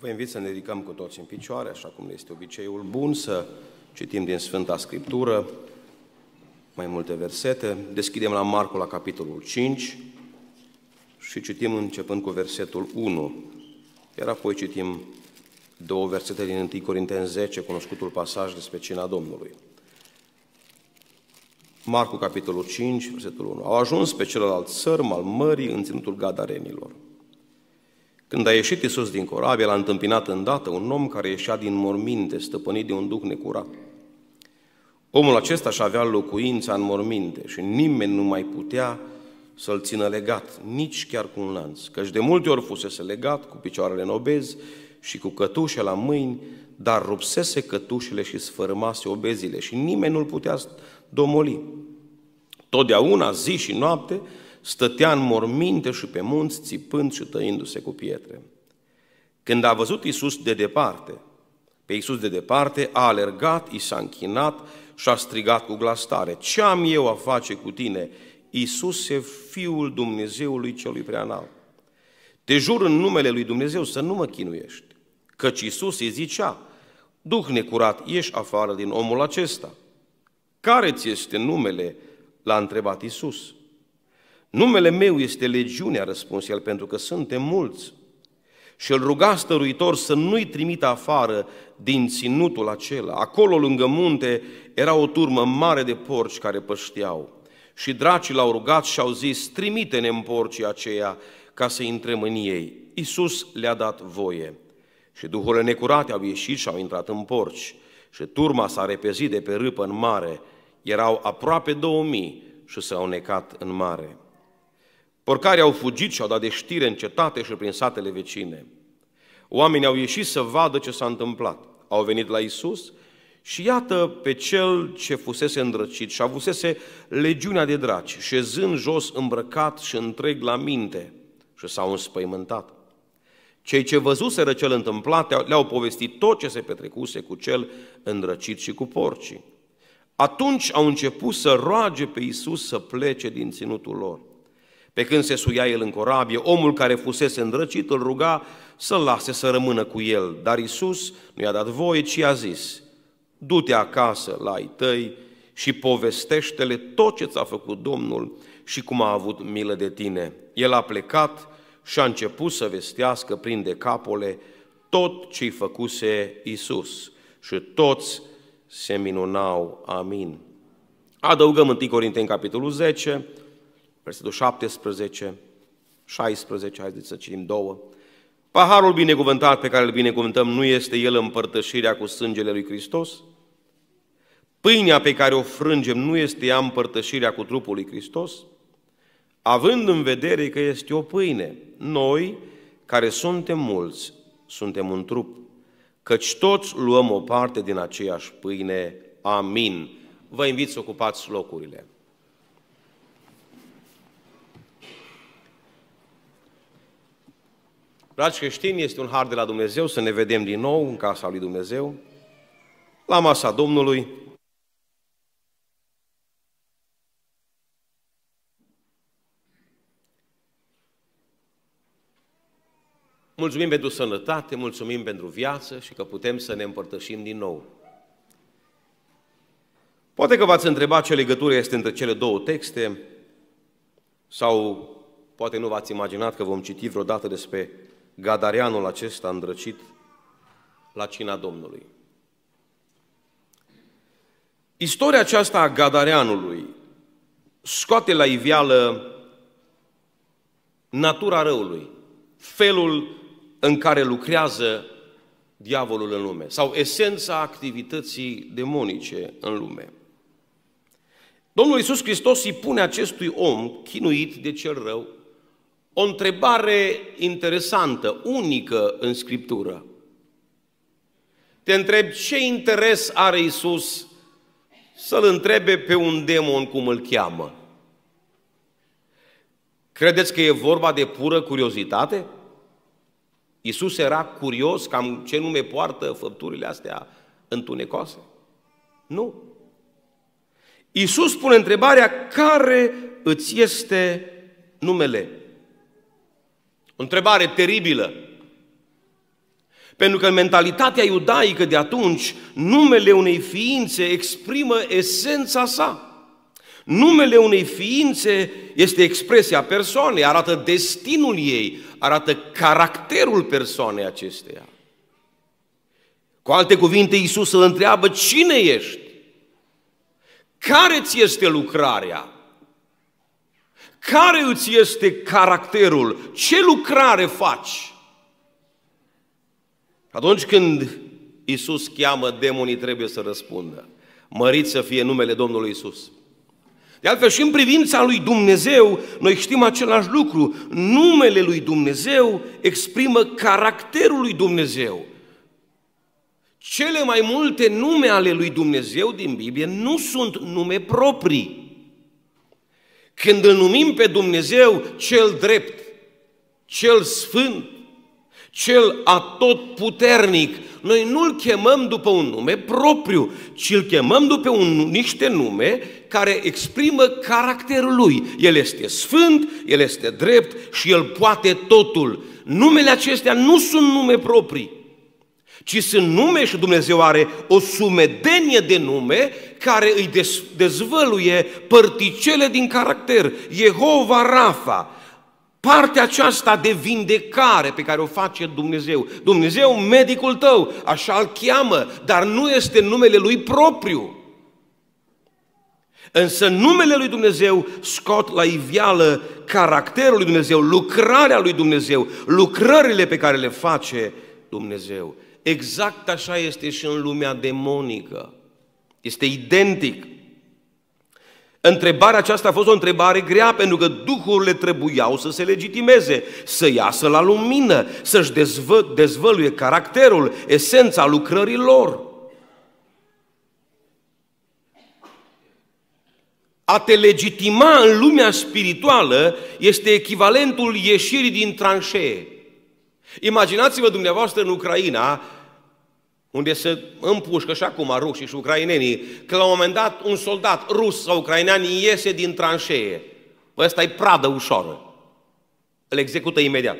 Vă invit să ne ridicăm cu toți în picioare, așa cum este obiceiul bun, să citim din Sfânta Scriptură mai multe versete. Deschidem la Marcu la capitolul 5 și citim începând cu versetul 1. Iar apoi citim două versete din 1 Corinteni 10, cunoscutul pasaj despre cina Domnului. Marcu, capitolul 5, versetul 1. Au ajuns pe celălalt sărm al mării în ținutul Gadarenilor. Când a ieșit Iisus din corabie, l-a întâmpinat îndată un om care ieșea din morminte, stăpânit de un duc necurat. Omul acesta și avea locuința în morminte și nimeni nu mai putea să-l țină legat, nici chiar cu un lanț, căci de multe ori fusese legat cu picioarele în obez și cu cătușe la mâini, dar rupsese cătușele și sfărâmase obezile și nimeni nu-l putea domoli. Totdeauna, zi și noapte, stătea în morminte și pe munți, țipând și tăindu-se cu pietre. Când a văzut Iisus de departe, pe Iisus de departe, a alergat, i s-a închinat și a strigat cu glas tare, Ce am eu a face cu tine, Iisuse, Fiul Dumnezeului Celui Preanalt? Te jur în numele lui Dumnezeu să nu mă chinuiești, căci Iisus îi zicea, Duh necurat, ieși afară din omul acesta. Care ți este numele? L-a întrebat Iisus. Numele meu este legiune, a răspuns el, pentru că suntem mulți. Și îl ruga stăruitor să nu-i trimită afară din ținutul acela. Acolo, lângă munte, era o turmă mare de porci care pășteau. Și dracii l-au rugat și au zis, trimite-ne în porcii aceia ca să intrăm în ei. Iisus le-a dat voie. Și duhurile necurate au ieșit și au intrat în porci. Și turma s-a repezit de pe râpă în mare. Erau aproape două mii și s-au necat în mare. Porcarii au fugit și au dat de știre în cetate și prin satele vecine. Oamenii au ieșit să vadă ce s-a întâmplat. Au venit la Isus și iată pe cel ce fusese îndrăcit și avusese legiunea de draci, șezând jos îmbrăcat și întreg la minte și s-au înspăimântat. Cei ce văzuseră cel întâmplat le-au povestit tot ce se petrecuse cu cel îndrăcit și cu porcii. Atunci au început să roage pe Isus să plece din ținutul lor. Pe când se suia el în corabie, omul care fusese îndrăcit îl ruga să-l lase să rămână cu el. Dar Isus nu i-a dat voie, ci i-a zis, du-te acasă la ai tăi și povestește-le tot ce ți-a făcut Domnul și cum a avut milă de tine. El a plecat și a început să vestească prin de tot ce-i făcuse Isus. Și toți se minunau. Amin. Adăugăm 1 Corinteni, capitolul 10, versetul 17, 16, haideți să citim două. Paharul binecuvântat pe care îl binecuvântăm nu este el împărtășirea cu sângele lui Hristos? Pâinea pe care o frângem nu este ea împărtășirea cu trupul lui Hristos? Având în vedere că este o pâine, noi, care suntem mulți, suntem un trup, căci toți luăm o parte din aceeași pâine. Amin. Vă invit să ocupați locurile. Dragi creștini, este un har de la Dumnezeu să ne vedem din nou în casa lui Dumnezeu, la masa Domnului. Mulțumim pentru sănătate, mulțumim pentru viață și că putem să ne împărtășim din nou. Poate că v-ați întrebat ce legătură este între cele două texte sau poate nu v-ați imaginat că vom citi vreodată despre gadareanul acesta îndrăcit la cina Domnului. Istoria aceasta a gadareanului scoate la iveală natura răului, felul în care lucrează diavolul în lume sau esența activității demonice în lume. Domnul Iisus Hristos îi pune acestui om chinuit de cel rău o întrebare interesantă, unică în Scriptură. Te întreb ce interes are Isus să-l întrebe pe un demon cum îl cheamă. Credeți că e vorba de pură curiozitate? Isus era curios cam ce nume poartă făpturile astea întunecoase? Nu. Isus pune întrebarea care îți este numele. O întrebare teribilă. Pentru că în mentalitatea iudaică de atunci, numele unei ființe exprimă esența sa. Numele unei ființe este expresia persoanei, arată destinul ei, arată caracterul persoanei acesteia. Cu alte cuvinte, Iisus îl întreabă, cine ești? Care ți este lucrarea? Care îți este caracterul? Ce lucrare faci? Atunci când Isus cheamă, demonii trebuie să răspundă. Mărit să fie numele Domnului Isus. De altfel și în privința lui Dumnezeu, noi știm același lucru. Numele lui Dumnezeu exprimă caracterul lui Dumnezeu. Cele mai multe nume ale lui Dumnezeu din Biblie nu sunt nume proprii. Când îl numim pe Dumnezeu cel drept, cel sfânt, cel atotputernic, noi nu-l chemăm după un nume propriu, ci îl chemăm după un, niște nume care exprimă caracterul lui. El este sfânt, el este drept și el poate totul. Numele acestea nu sunt nume proprii, ci sunt nume și Dumnezeu are o sumedenie de nume care îi dezvăluie părticele din caracter. Jehova Rafa, partea aceasta de vindecare pe care o face Dumnezeu. Dumnezeu, medicul tău, așa îl cheamă, dar nu este numele lui propriu. Însă numele lui Dumnezeu scot la iveală caracterul lui Dumnezeu, lucrarea lui Dumnezeu, lucrările pe care le face Dumnezeu. Exact așa este și în lumea demonică. Este identic. Întrebarea aceasta a fost o întrebare grea, pentru că duhurile trebuiau să se legitimeze, să iasă la lumină, să-și dezvă- dezvăluie caracterul, esența lucrării lor. A te legitima în lumea spirituală este echivalentul ieșirii din tranșee. Imaginați-vă dumneavoastră în Ucraina, unde se împușcă și acum rușii și ucrainenii, că la un moment dat un soldat rus sau ucrainean iese din tranșee. Ăsta e pradă ușoară. Îl execută imediat.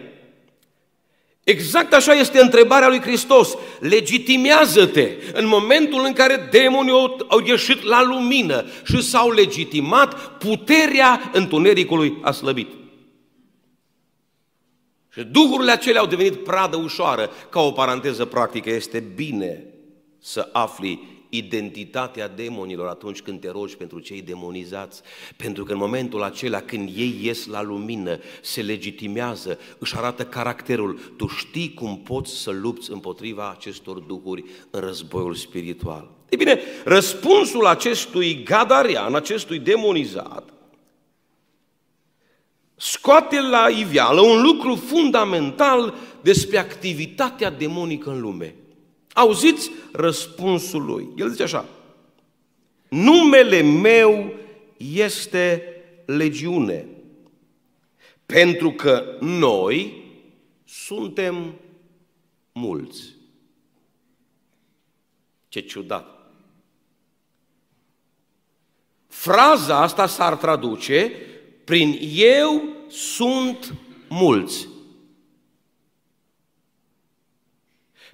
Exact așa este întrebarea lui Hristos. Legitimează-te în momentul în care demonii au, au ieșit la lumină și s-au legitimat, puterea întunericului a slăbit. Și duhurile acelea au devenit pradă ușoară. Ca o paranteză practică, este bine să afli identitatea demonilor atunci când te rogi pentru cei demonizați. Pentru că în momentul acela când ei ies la lumină, se legitimează, își arată caracterul, tu știi cum poți să lupți împotriva acestor duhuri în războiul spiritual. E bine, răspunsul acestui gadarian, acestui demonizat, scoate la iveală un lucru fundamental despre activitatea demonică în lume. Auziți răspunsul lui. El zice așa, numele meu este legiune, pentru că noi suntem mulți. Ce ciudat! Fraza asta s-ar traduce prin eu sunt mulți.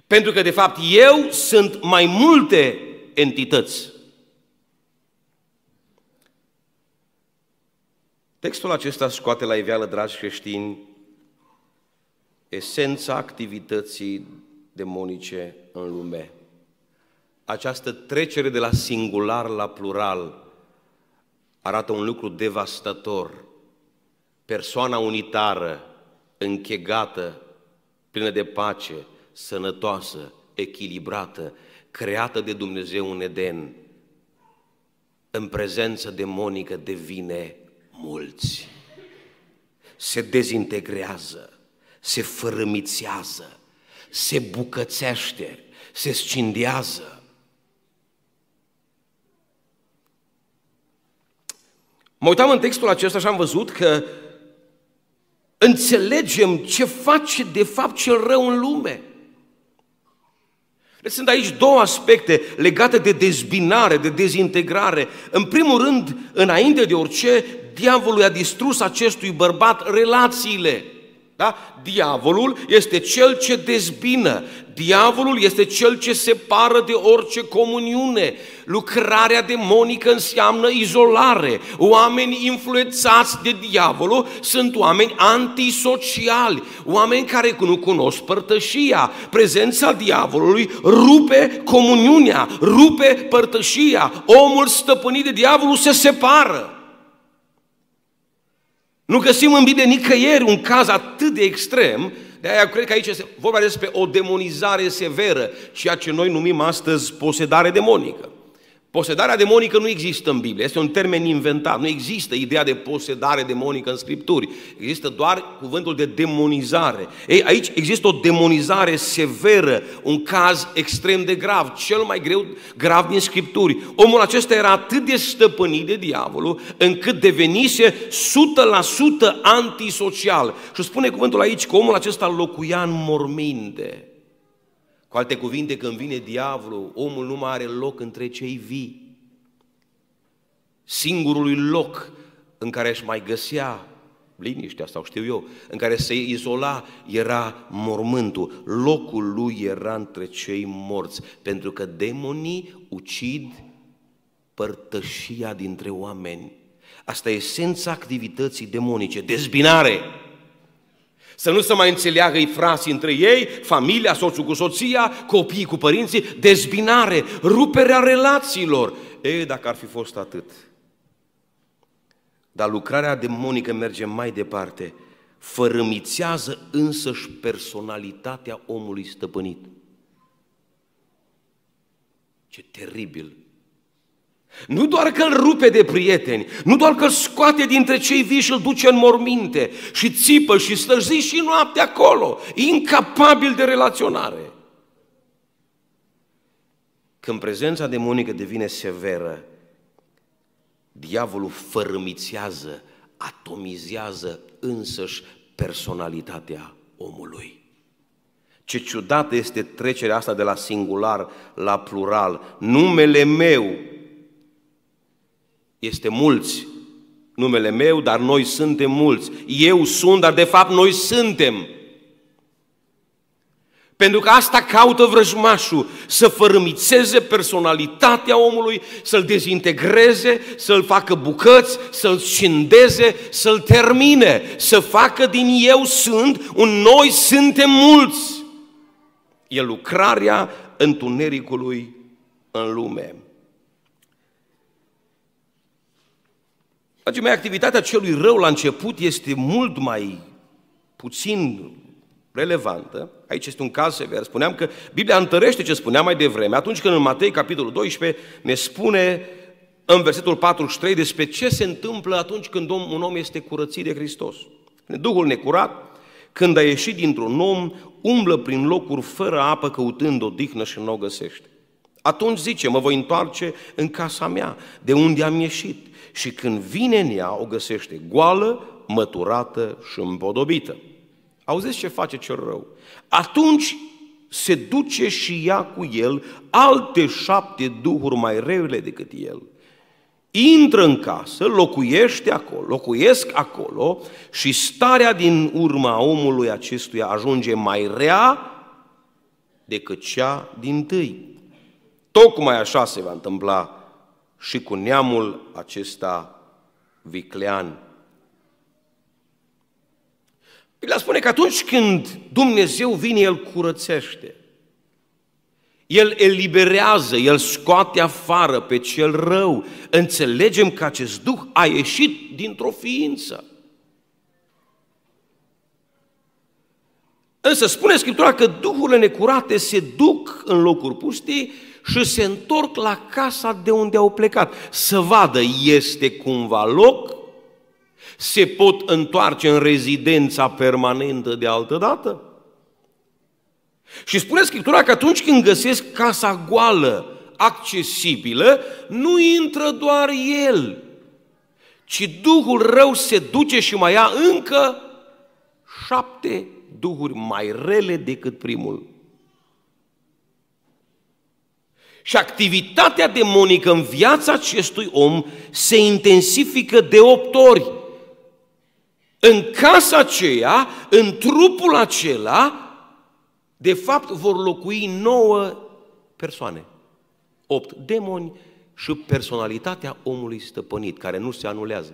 Pentru că, de fapt, eu sunt mai multe entități. Textul acesta scoate la iveală, dragi creștini, esența activității demonice în lume. Această trecere de la singular la plural, arată un lucru devastator. Persoana unitară, închegată, plină de pace, sănătoasă, echilibrată, creată de Dumnezeu în Eden, în prezență demonică devine mulți. Se dezintegrează, se fărâmițează, se bucățește, se scindează, Mă uitam în textul acesta și am văzut că înțelegem ce face de fapt cel rău în lume. Deci sunt aici două aspecte legate de dezbinare, de dezintegrare. În primul rând, înainte de orice, diavolul i-a distrus acestui bărbat relațiile. Da? Diavolul este cel ce dezbină, diavolul este cel ce separă de orice comuniune. Lucrarea demonică înseamnă izolare. Oameni influențați de diavolul sunt oameni antisociali, oameni care nu cunosc părtășia. Prezența diavolului rupe comuniunea, rupe părtășia. Omul stăpânit de diavolul se separă. Nu găsim în Biblie nicăieri un caz atât de extrem, de aia cred că aici este vorba despre o demonizare severă, ceea ce noi numim astăzi posedare demonică. Posedarea demonică nu există în Biblie, este un termen inventat, nu există ideea de posedare demonică în Scripturi, există doar cuvântul de demonizare. Ei, aici există o demonizare severă, un caz extrem de grav, cel mai greu grav din Scripturi. Omul acesta era atât de stăpânit de diavolul, încât devenise 100% antisocial. Și spune cuvântul aici că omul acesta locuia în morminte. Cu alte cuvinte, când vine diavolul, omul nu mai are loc între cei vii. Singurului loc în care își mai găsea liniștea sau știu eu, în care se izola era mormântul. Locul lui era între cei morți, pentru că demonii ucid părtășia dintre oameni. Asta e esența activității demonice, dezbinare. Să nu se mai înțeleagă ei frații între ei, familia, soțul cu soția, copiii cu părinții, dezbinare, ruperea relațiilor. E, dacă ar fi fost atât. Dar lucrarea demonică merge mai departe. Fărâmițează însăși personalitatea omului stăpânit. Ce teribil nu doar că îl rupe de prieteni, nu doar că îl scoate dintre cei vii și îl duce în morminte și țipă și stă zi și noapte acolo, incapabil de relaționare. Când prezența demonică devine severă, diavolul fărâmițează, atomizează însăși personalitatea omului. Ce ciudată este trecerea asta de la singular la plural. Numele meu este mulți numele meu, dar noi suntem mulți. Eu sunt, dar de fapt noi suntem. Pentru că asta caută vrăjmașul, să fărâmițeze personalitatea omului, să-l dezintegreze, să-l facă bucăți, să-l scindeze, să-l termine, să facă din eu sunt un noi suntem mulți. E lucrarea întunericului în lume. Dragii mei, activitatea celui rău la început este mult mai puțin relevantă. Aici este un caz sever. Spuneam că Biblia întărește ce spuneam mai devreme, atunci când în Matei, capitolul 12, ne spune în versetul 43 despre ce se întâmplă atunci când un om este curățit de Hristos. Duhul necurat, când a ieșit dintr-un om, umblă prin locuri fără apă căutând o dihnă și nu o găsește. Atunci zice, mă voi întoarce în casa mea, de unde am ieșit și când vine în ea, o găsește goală, măturată și împodobită. Auziți ce face cel rău? Atunci se duce și ea cu el alte șapte duhuri mai rele decât el. Intră în casă, locuiește acolo, locuiesc acolo și starea din urma omului acestuia ajunge mai rea decât cea din tâi. Tocmai așa se va întâmpla și cu neamul acesta viclean. Biblia spune că atunci când Dumnezeu vine, El curățește. El eliberează, El scoate afară pe cel rău. Înțelegem că acest Duh a ieșit dintr-o ființă. Însă spune Scriptura că duhurile necurate se duc în locuri pustii și se întorc la casa de unde au plecat. Să vadă, este cumva loc? Se pot întoarce în rezidența permanentă de altă dată? Și spune Scriptura că atunci când găsesc casa goală, accesibilă, nu intră doar el, ci Duhul rău se duce și mai ia încă șapte duhuri mai rele decât primul. Și activitatea demonică în viața acestui om se intensifică de opt ori. În casa aceea, în trupul acela, de fapt vor locui nouă persoane. Opt demoni și personalitatea omului stăpânit, care nu se anulează.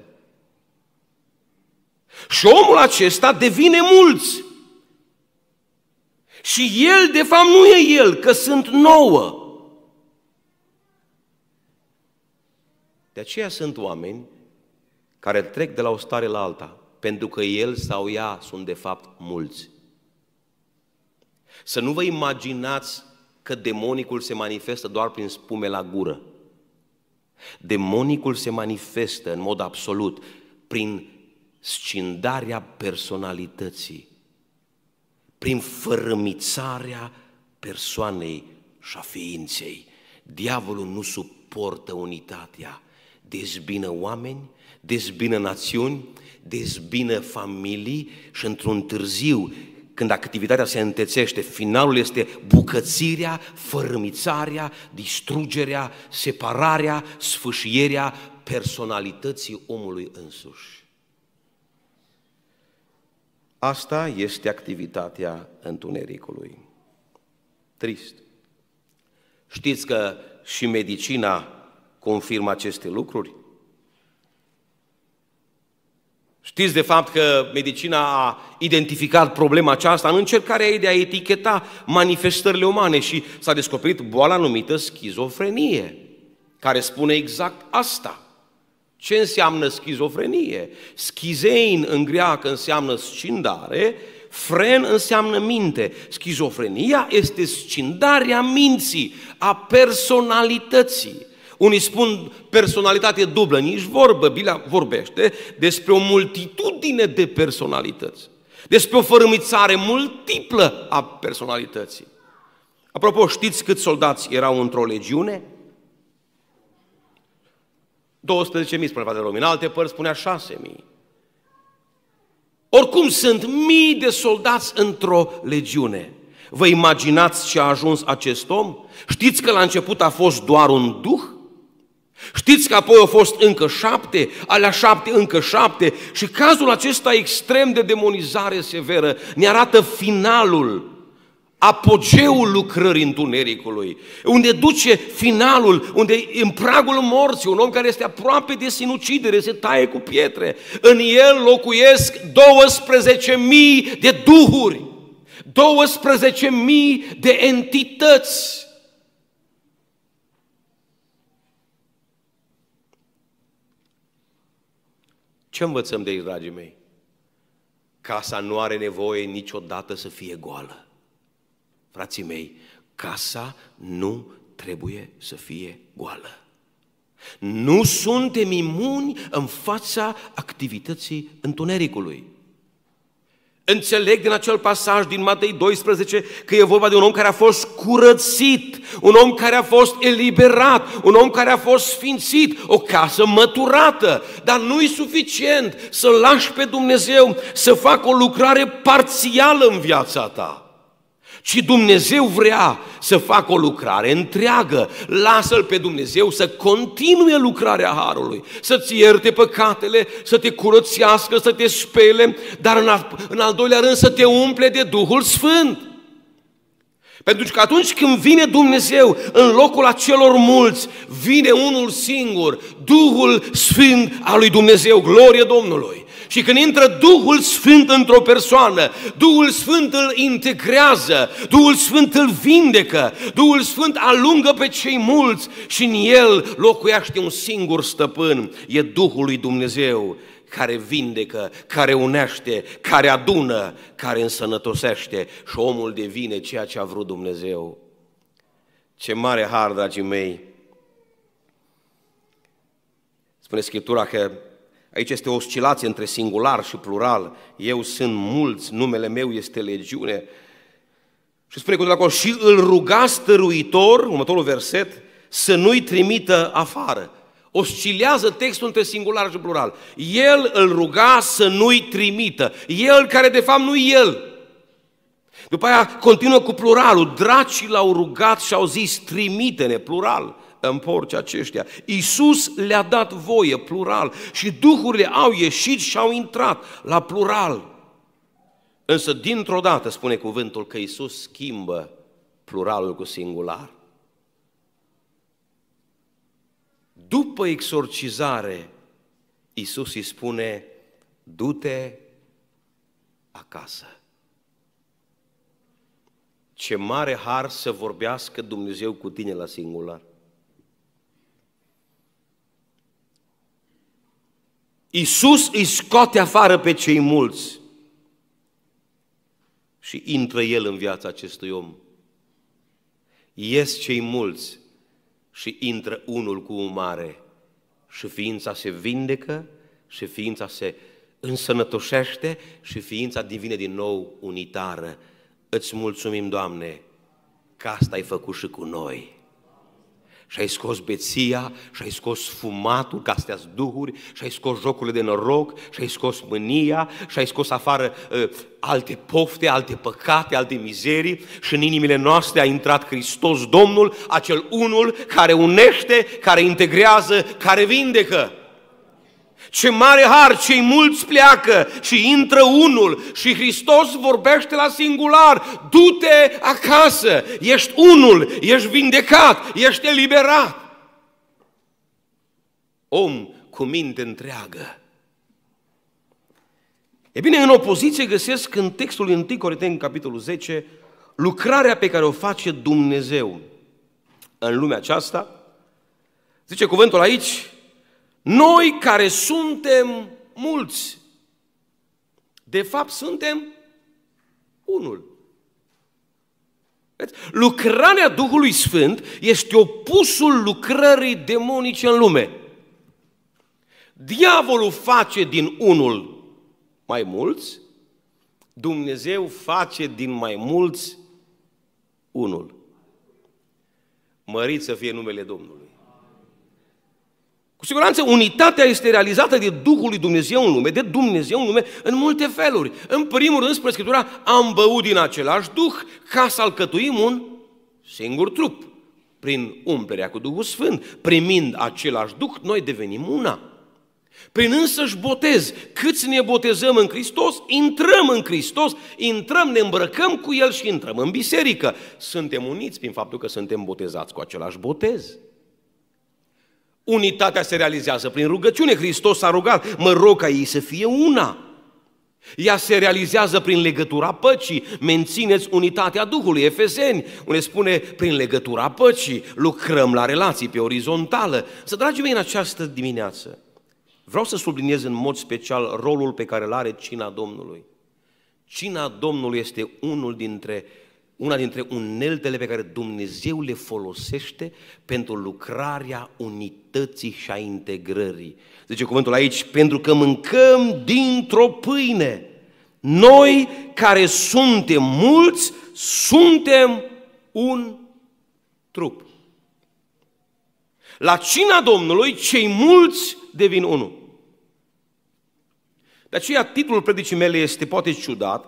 Și omul acesta devine mulți. Și el, de fapt, nu e el, că sunt nouă. De aceea sunt oameni care trec de la o stare la alta, pentru că el sau ea sunt de fapt mulți. Să nu vă imaginați că demonicul se manifestă doar prin spume la gură. Demonicul se manifestă în mod absolut prin scindarea personalității, prin fărâmițarea persoanei și a ființei. Diavolul nu suportă unitatea, dezbină oameni, dezbină națiuni, dezbină familii și într-un târziu, când activitatea se întețește, finalul este bucățirea, fărâmițarea, distrugerea, separarea, sfâșierea personalității omului însuși. Asta este activitatea întunericului. Trist. Știți că și medicina confirmă aceste lucruri? Știți de fapt că medicina a identificat problema aceasta în încercarea ei de a eticheta manifestările umane și s-a descoperit boala numită schizofrenie, care spune exact asta. Ce înseamnă schizofrenie? Schizein în greacă înseamnă scindare, fren înseamnă minte. Schizofrenia este scindarea minții, a personalității. Unii spun personalitate dublă, nici vorbă. Biblia vorbește despre o multitudine de personalități. Despre o fărâmițare multiplă a personalității. Apropo, știți câți soldați erau într-o legiune? 12.000, spune de Romin. În alte părți spunea 6.000. Oricum sunt mii de soldați într-o legiune. Vă imaginați ce a ajuns acest om? Știți că la început a fost doar un duh? Știți că apoi au fost încă șapte, alea șapte încă șapte și cazul acesta extrem de demonizare severă ne arată finalul apogeul lucrării întunericului, unde duce finalul, unde în pragul morții, un om care este aproape de sinucidere, se taie cu pietre. În el locuiesc 12.000 de duhuri, 12.000 de entități, Ce învățăm de aici, dragii mei? Casa nu are nevoie niciodată să fie goală. Frații mei, casa nu trebuie să fie goală. Nu suntem imuni în fața activității întunericului. Înțeleg din acel pasaj din Matei 12 că e vorba de un om care a fost curățit, un om care a fost eliberat, un om care a fost sfințit, o casă măturată. Dar nu e suficient să lași pe Dumnezeu să facă o lucrare parțială în viața ta. Și Dumnezeu vrea să facă o lucrare întreagă. Lasă-L pe Dumnezeu să continue lucrarea Harului, să-ți ierte păcatele, să te curățească, să te spele, dar în al, în al doilea rând să te umple de Duhul Sfânt. Pentru că atunci când vine Dumnezeu în locul acelor mulți, vine unul singur, Duhul Sfânt al lui Dumnezeu, glorie Domnului. Și când intră Duhul Sfânt într-o persoană, Duhul Sfânt îl integrează, Duhul Sfânt îl vindecă, Duhul Sfânt alungă pe cei mulți și în el locuiește un singur stăpân, e Duhul lui Dumnezeu care vindecă, care unește, care adună, care însănătosește și omul devine ceea ce a vrut Dumnezeu. Ce mare har, dragii mei! Spune Scriptura că Aici este o oscilație între singular și plural. Eu sunt mulți, numele meu este legiune. Și spune cu acolo, și îl ruga stăruitor, următorul verset, să nu-i trimită afară. Oscilează textul între singular și plural. El îl ruga să nu-i trimită. El care de fapt nu el. După aia continuă cu pluralul. Dracii l-au rugat și au zis, trimite-ne, plural în porci aceștia. Iisus le-a dat voie, plural, și duhurile au ieșit și au intrat, la plural. Însă, dintr-o dată, spune cuvântul că Iisus schimbă pluralul cu singular. După exorcizare, Iisus îi spune, du-te acasă. Ce mare har să vorbească Dumnezeu cu tine la singular. Iisus îi scoate afară pe cei mulți și intră El în viața acestui om. Ies cei mulți și intră unul cu un mare și ființa se vindecă și ființa se însănătoșește și ființa devine din nou unitară. Îți mulțumim, Doamne, că asta ai făcut și cu noi și ai scos beția, și ai scos fumatul, că astea duhuri, și ai scos jocurile de noroc, și ai scos mânia, și ai scos afară uh, alte pofte, alte păcate, alte mizerii, și în inimile noastre a intrat Hristos Domnul, acel unul care unește, care integrează, care vindecă. Ce mare har, cei mulți pleacă și intră unul și Hristos vorbește la singular, du-te acasă, ești unul, ești vindecat, ești eliberat. Om cu minte întreagă. E bine, în opoziție găsesc în textul 1 Corinteni, capitolul 10, lucrarea pe care o face Dumnezeu în lumea aceasta. Zice cuvântul aici, noi care suntem mulți, de fapt suntem unul. Lucrarea Duhului Sfânt este opusul lucrării demonice în lume. Diavolul face din unul mai mulți, Dumnezeu face din mai mulți unul. Mărit să fie numele Domnului. Cu siguranță, unitatea este realizată de Duhul lui Dumnezeu în lume, de Dumnezeu în lume, în multe feluri. În primul rând, spre Scriptura, am băut din același Duh ca să alcătuim un singur trup. Prin umplerea cu Duhul Sfânt, primind același Duh, noi devenim una. Prin însăși botez, câți ne botezăm în Hristos, intrăm în Hristos, intrăm, ne îmbrăcăm cu El și intrăm în biserică. Suntem uniți prin faptul că suntem botezați cu același botez. Unitatea se realizează prin rugăciune. Hristos a rugat, mă rog ca ei să fie una. Ea se realizează prin legătura păcii. Mențineți unitatea Duhului, Efeseni, unde spune prin legătura păcii, lucrăm la relații pe orizontală. Să, dragii mei, în această dimineață, vreau să subliniez în mod special rolul pe care îl are cina Domnului. Cina Domnului este unul dintre uh, una dintre uneltele pe care Dumnezeu le folosește pentru lucrarea unității și a integrării. Zice cuvântul aici, pentru că mâncăm dintr-o pâine. Noi care suntem mulți, suntem un trup. La cina Domnului, cei mulți devin unul. De aceea, titlul predicii mele este poate ciudat,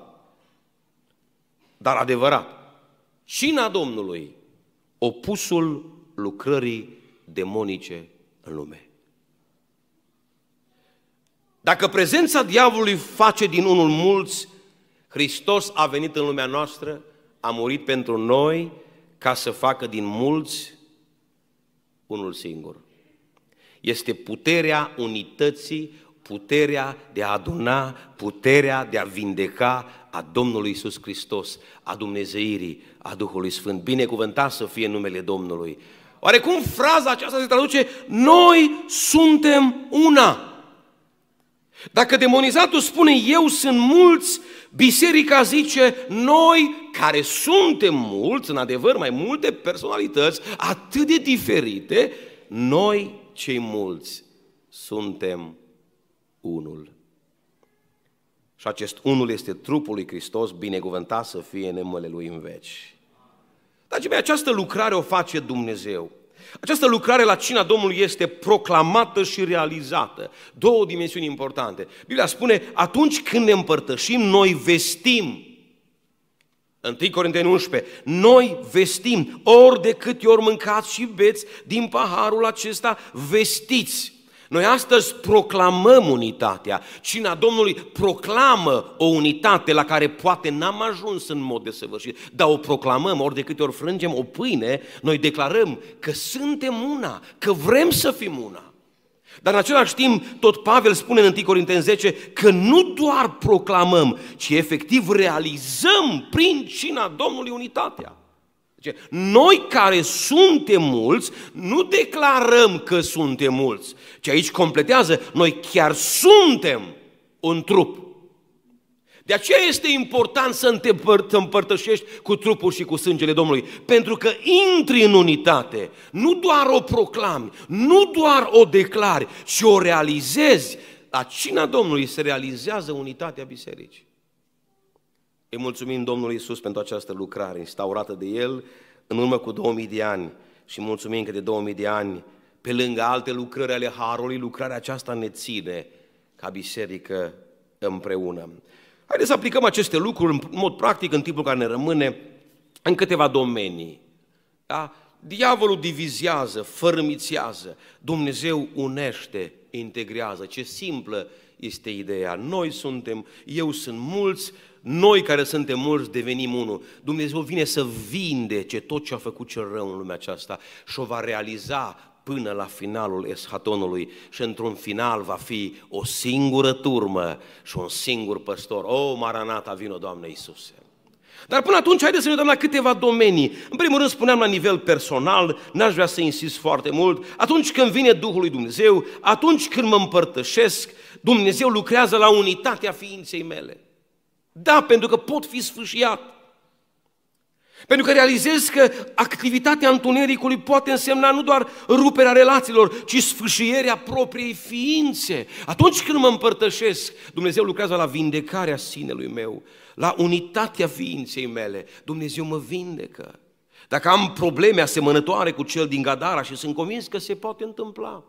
dar adevărat. Cina Domnului, opusul lucrării demonice în lume. Dacă prezența diavolului face din unul mulți, Hristos a venit în lumea noastră, a murit pentru noi ca să facă din mulți unul singur. Este puterea unității, puterea de a aduna, puterea de a vindeca a Domnului Isus Hristos, a Dumnezeirii, a Duhului Sfânt. Binecuvântat să fie numele Domnului. cum fraza aceasta se traduce, noi suntem una. Dacă demonizatul spune, eu sunt mulți, biserica zice, noi care suntem mulți, în adevăr mai multe personalități, atât de diferite, noi cei mulți suntem unul. Și acest unul este trupul lui Hristos, binecuvântat să fie în numele Lui în veci. Dragii mei, această lucrare o face Dumnezeu. Această lucrare la cina Domnului este proclamată și realizată. Două dimensiuni importante. Biblia spune, atunci când ne împărtășim, noi vestim. 1 Corinteni 11. Noi vestim, ori de câte ori mâncați și beți din paharul acesta, vestiți noi astăzi proclamăm unitatea. Cina Domnului proclamă o unitate la care poate n-am ajuns în mod desăvârșit, dar o proclamăm, ori de câte ori frângem o pâine, noi declarăm că suntem una, că vrem să fim una. Dar în același timp, tot Pavel spune în 1 Corinteni 10 că nu doar proclamăm, ci efectiv realizăm prin cina Domnului unitatea. Zice, noi care suntem mulți, nu declarăm că suntem mulți, Ce aici completează, noi chiar suntem un trup. De aceea este important să te împărtășești cu trupul și cu sângele Domnului, pentru că intri în unitate, nu doar o proclami, nu doar o declari, ci o realizezi. La cina Domnului se realizează unitatea bisericii. Îi mulțumim Domnului Isus pentru această lucrare instaurată de El în urmă cu 2000 de ani și mulțumim că de 2000 de ani, pe lângă alte lucrări ale Harului, lucrarea aceasta ne ține ca biserică împreună. Haideți să aplicăm aceste lucruri în mod practic în timpul care ne rămâne în câteva domenii. Da? Diavolul divizează, fărâmițează, Dumnezeu unește, integrează. Ce simplă este ideea. Noi suntem, eu sunt mulți, noi care suntem mulți devenim unul. Dumnezeu vine să vindece tot ce a făcut cel rău în lumea aceasta și o va realiza până la finalul eshatonului și într-un final va fi o singură turmă și un singur păstor. O, Maranata, vino Doamne Iisuse! Dar până atunci, haideți să ne uităm la câteva domenii. În primul rând, spuneam la nivel personal, n-aș vrea să insist foarte mult, atunci când vine Duhul lui Dumnezeu, atunci când mă împărtășesc, Dumnezeu lucrează la unitatea ființei mele. Da, pentru că pot fi sfârșiat. Pentru că realizez că activitatea întunericului poate însemna nu doar ruperea relațiilor, ci sfârșierea propriei ființe. Atunci când mă împărtășesc, Dumnezeu lucrează la vindecarea sinelui meu, la unitatea ființei mele. Dumnezeu mă vindecă. Dacă am probleme asemănătoare cu cel din Gadara și sunt convins că se poate întâmpla,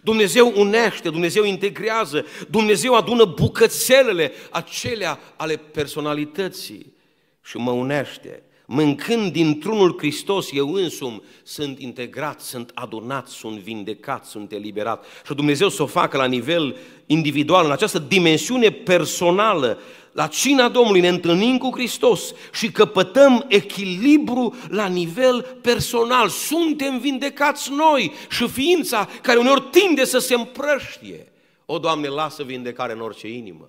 Dumnezeu unește, Dumnezeu integrează, Dumnezeu adună bucățelele acelea ale personalității și mă unește. Mâncând dintr-unul Hristos, eu însum, sunt integrat, sunt adunat, sunt vindecat, sunt eliberat. Și Dumnezeu să o facă la nivel individual, în această dimensiune personală, la cina Domnului ne întâlnim cu Hristos și căpătăm echilibru la nivel personal. Suntem vindecați noi și ființa care uneori tinde să se împrăștie. O, Doamne, lasă vindecare în orice inimă.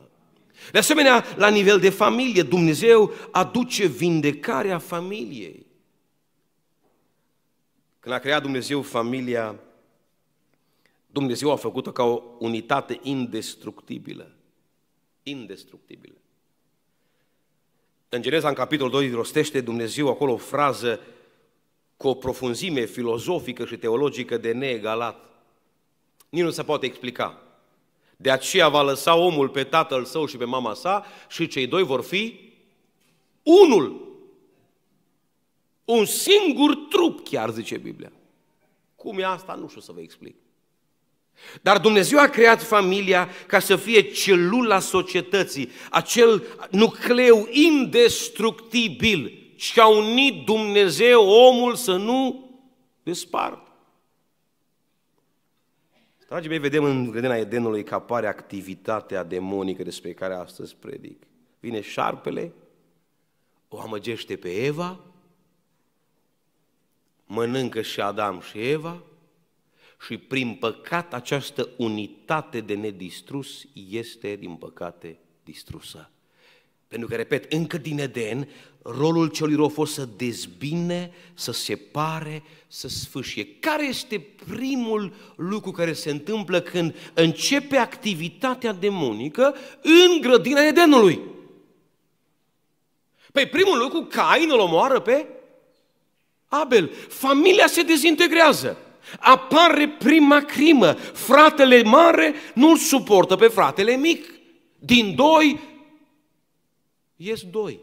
De asemenea, la nivel de familie, Dumnezeu aduce vindecarea familiei. Când a creat Dumnezeu familia, Dumnezeu a făcut-o ca o unitate indestructibilă. Indestructibilă. În Geneza, în capitolul 2, rostește Dumnezeu acolo o frază cu o profunzime filozofică și teologică de neegalat. Nici nu se poate explica. De aceea va lăsa omul pe tatăl său și pe mama sa și cei doi vor fi unul. Un singur trup, chiar zice Biblia. Cum e asta, nu știu să vă explic. Dar Dumnezeu a creat familia ca să fie celula societății, acel nucleu indestructibil și a unit Dumnezeu omul să nu despartă. Dragii mei, vedem în grădina Edenului că apare activitatea demonică despre care astăzi predic. Vine șarpele, o amăgește pe Eva, mănâncă și Adam și Eva, și prin păcat această unitate de nedistrus este, din păcate, distrusă. Pentru că, repet, încă din Eden, rolul celui rău a fost să dezbine, să separe, să sfâșie. Care este primul lucru care se întâmplă când începe activitatea demonică în grădina Edenului? Păi primul lucru, Cain îl omoară pe Abel. Familia se dezintegrează apare prima crimă. Fratele mare nu-l suportă pe fratele mic. Din doi, ies doi.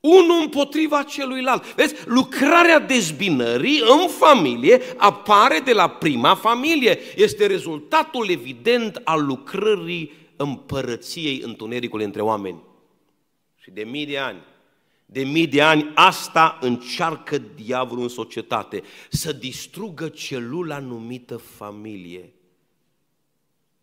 Unul împotriva celuilalt. Vezi, lucrarea dezbinării în familie apare de la prima familie. Este rezultatul evident al lucrării împărăției întunericului între oameni. Și de mii de ani de mii de ani, asta încearcă diavolul în societate, să distrugă celula numită familie.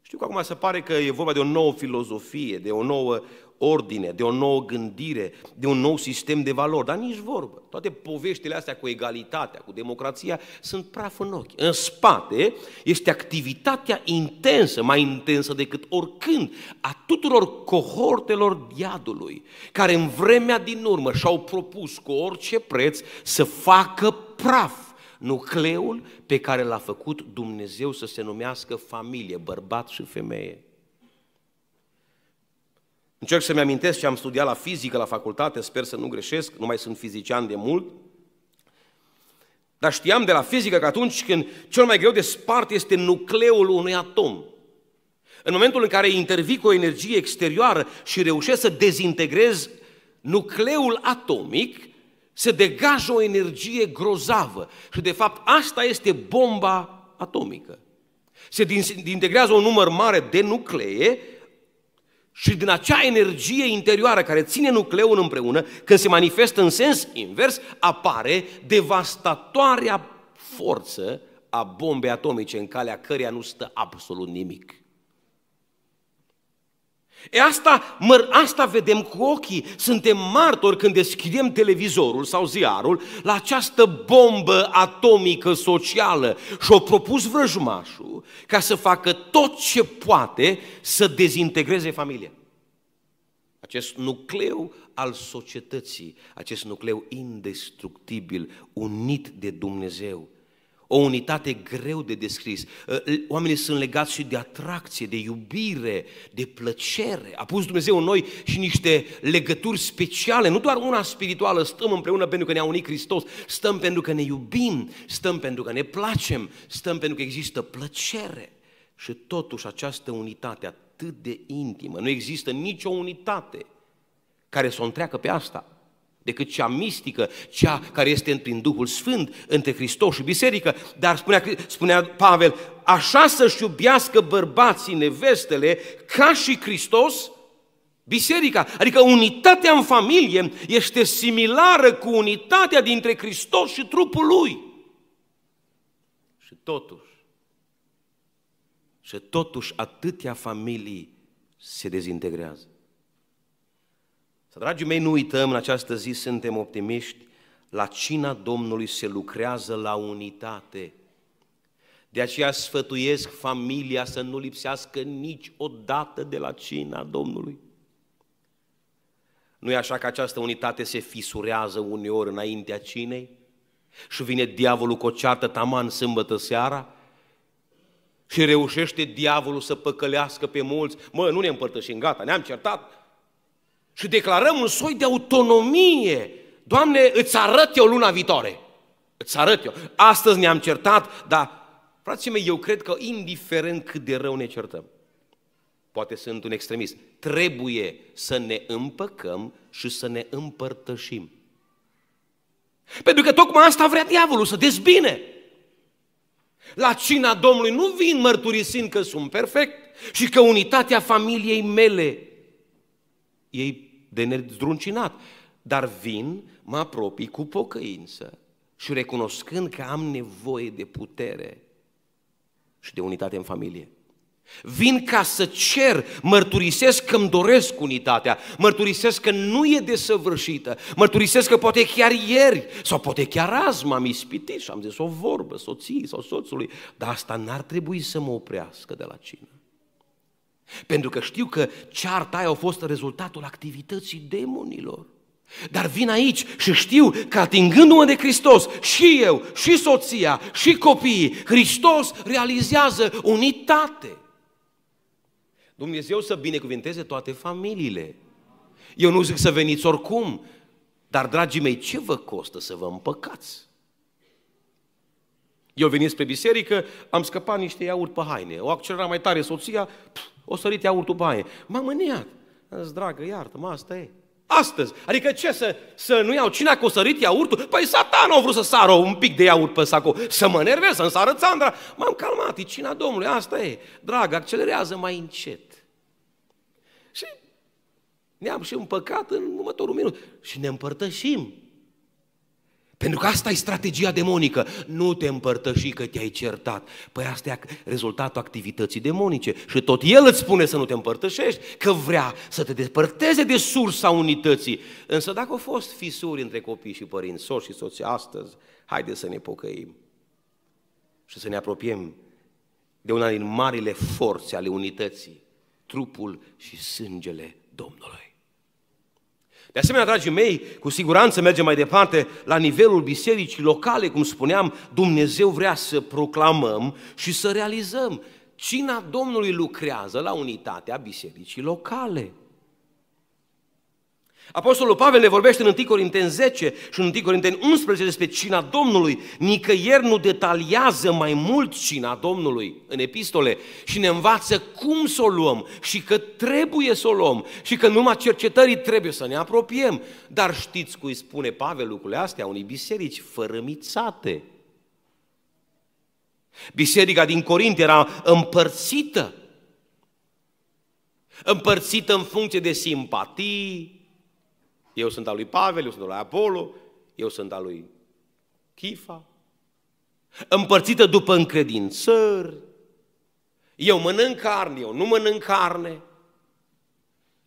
Știu că acum se pare că e vorba de o nouă filozofie, de o nouă ordine, de o nouă gândire, de un nou sistem de valori, dar nici vorbă. Toate poveștile astea cu egalitatea, cu democrația, sunt praf în ochi. În spate este activitatea intensă, mai intensă decât oricând, a tuturor cohortelor diadului, care în vremea din urmă și-au propus cu orice preț să facă praf nucleul pe care l-a făcut Dumnezeu să se numească familie, bărbat și femeie. Încerc să-mi amintesc ce am studiat la fizică, la facultate, sper să nu greșesc, nu mai sunt fizician de mult. Dar știam de la fizică că atunci când cel mai greu de spart este nucleul unui atom, în momentul în care intervii cu o energie exterioară și reușești să dezintegrezi nucleul atomic, se degajă o energie grozavă. Și de fapt asta este bomba atomică. Se integrează un număr mare de nuclee și din acea energie interioară care ține nucleul împreună, când se manifestă în sens invers, apare devastatoarea forță a bombei atomice în calea căreia nu stă absolut nimic. E asta, măr, asta vedem cu ochii. Suntem martori când deschidem televizorul sau ziarul la această bombă atomică socială și o propus vrăjmașul ca să facă tot ce poate să dezintegreze familia. Acest nucleu al societății, acest nucleu indestructibil, unit de Dumnezeu, o unitate greu de descris. Uh, oamenii sunt legați și de atracție, de iubire, de plăcere. A pus Dumnezeu în noi și niște legături speciale, nu doar una spirituală, stăm împreună pentru că ne-a unit Hristos, stăm pentru că ne iubim, stăm pentru că ne placem, stăm pentru că există plăcere. Și totuși această unitate atât de intimă, nu există nicio unitate care să o întreacă pe asta decât cea mistică, cea care este prin Duhul Sfânt între Hristos și Biserică. Dar spunea, spunea Pavel, așa să-și iubească bărbații nevestele ca și Hristos Biserica, adică unitatea în familie este similară cu unitatea dintre Hristos și trupul lui. Și totuși, și totuși atâtea familii se dezintegrează. Să, dragii mei, nu uităm, în această zi suntem optimiști, la cina Domnului se lucrează la unitate. De aceea sfătuiesc familia să nu lipsească niciodată de la cina Domnului. Nu e așa că această unitate se fisurează uneori înaintea cinei și vine diavolul cu o ceartă taman sâmbătă seara și reușește diavolul să păcălească pe mulți. Mă, nu ne împărtășim, gata, ne-am certat, și declarăm un soi de autonomie. Doamne, îți arăt eu luna viitoare. Îți arăt eu. Astăzi ne-am certat, dar, frații mei, eu cred că indiferent cât de rău ne certăm, poate sunt un extremist, trebuie să ne împăcăm și să ne împărtășim. Pentru că tocmai asta vrea diavolul, să dezbine. La cina Domnului nu vin mărturisind că sunt perfect și că unitatea familiei mele ei de nedruncinat. dar vin, mă apropii cu pocăință și recunoscând că am nevoie de putere și de unitate în familie. Vin ca să cer, mărturisesc că îmi doresc unitatea, mărturisesc că nu e desăvârșită, mărturisesc că poate chiar ieri sau poate chiar azi m-am ispitit și am zis o vorbă soției sau soțului, dar asta n-ar trebui să mă oprească de la cină. Pentru că știu că cearta aia a fost rezultatul activității demonilor. Dar vin aici și știu că atingându-mă de Hristos, și eu, și soția, și copiii, Hristos realizează unitate. Dumnezeu să binecuvinteze toate familiile. Eu nu zic să veniți oricum, dar, dragii mei, ce vă costă să vă împăcați? Eu venit spre biserică, am scăpat niște iaurt pe haine, o accelera mai tare soția, pf, o sărit iaurt urtul aia. M-am mâniat. Îți dragă, iartă-mă, asta e. Astăzi. Adică ce să, să nu iau? Cine a cosărit iaurtul? Păi satan a vrut să sară un pic de iaurt pe saco. Să mă nervez, să-mi sară țandra. M-am calmat, e cina Domnului, asta e. Drag, accelerează mai încet. Și ne-am și un păcat în următorul minut. Și ne împărtășim. Pentru că asta e strategia demonică. Nu te împărtăși că te-ai certat. Păi asta e rezultatul activității demonice. Și tot el îți spune să nu te împărtășești, că vrea să te depărteze de sursa unității. Însă dacă au fost fisuri între copii și părinți, soți și soți astăzi, haide să ne pocăim și să ne apropiem de una din marile forțe ale unității, trupul și sângele Domnului. De asemenea, dragii mei, cu siguranță mergem mai departe la nivelul bisericii locale, cum spuneam, Dumnezeu vrea să proclamăm și să realizăm. Cina Domnului lucrează la unitatea bisericii locale. Apostolul Pavel le vorbește în 1 Corinteni 10 și în 1 Corinteni 11 despre cina Domnului. Nicăieri nu detaliază mai mult cina Domnului în epistole și ne învață cum să o luăm și că trebuie să o luăm și că numai cercetării trebuie să ne apropiem. Dar știți cui spune Pavel lucrurile astea? Unei biserici fărămițate. Biserica din Corint era împărțită. Împărțită în funcție de simpatii, eu sunt al lui Pavel, eu sunt al lui Apollo, eu sunt al lui Chifa. Împărțită după încredințări. Eu mănânc carne, eu nu mănânc carne.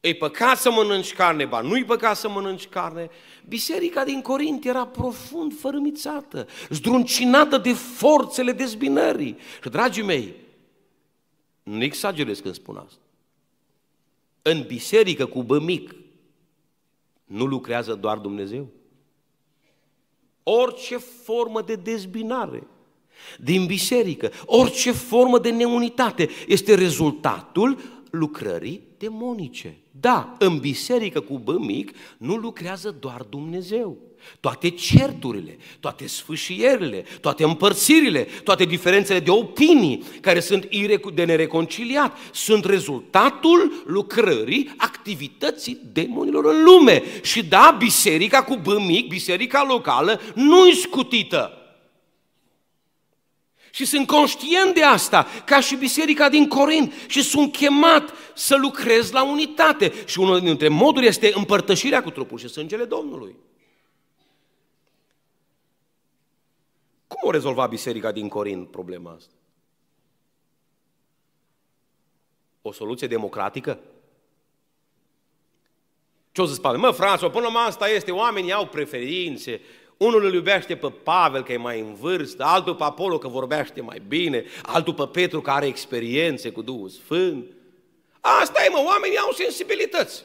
E păcat să mănânci carne, ba nu-i păcat să mănânci carne. Biserica din Corint era profund fărâmițată, zdruncinată de forțele dezbinării. Și, dragii mei, nu exagerez când spun asta. În biserică cu bămic, nu lucrează doar Dumnezeu? Orice formă de dezbinare din biserică, orice formă de neunitate este rezultatul lucrării demonice. Da, în biserică cu bămic, nu lucrează doar Dumnezeu toate certurile, toate sfâșierile, toate împărțirile, toate diferențele de opinii care sunt de nereconciliat, sunt rezultatul lucrării activității demonilor în lume. Și da, biserica cu bămic, biserica locală, nu e scutită. Și sunt conștient de asta, ca și biserica din Corint. Și sunt chemat să lucrez la unitate. Și unul dintre moduri este împărtășirea cu trupul și sângele Domnului. Cum o rezolva biserica din Corint problema asta? O soluție democratică? Ce o să spune? Mă, Franso, până la asta este, oamenii au preferințe, unul îl iubește pe Pavel că e mai în vârstă, altul pe Apollo că vorbește mai bine, altul pe Petru că are experiențe cu Duhul Sfânt. Asta e, mă, oamenii au sensibilități.